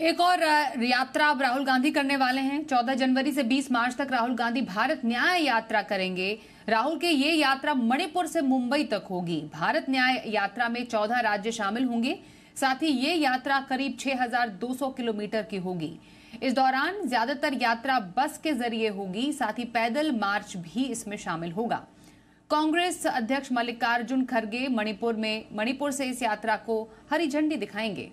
एक और यात्रा अब राहुल गांधी करने वाले हैं 14 जनवरी से 20 मार्च तक राहुल गांधी भारत न्याय यात्रा करेंगे राहुल के ये यात्रा मणिपुर से मुंबई तक होगी भारत न्याय यात्रा में 14 राज्य शामिल होंगे साथ ही ये यात्रा करीब 6,200 किलोमीटर की होगी इस दौरान ज्यादातर यात्रा बस के जरिए होगी साथ ही पैदल मार्च भी इसमें शामिल होगा कांग्रेस अध्यक्ष मल्लिकार्जुन खड़गे मणिपुर में मणिपुर से इस यात्रा को हरी झंडी दिखाएंगे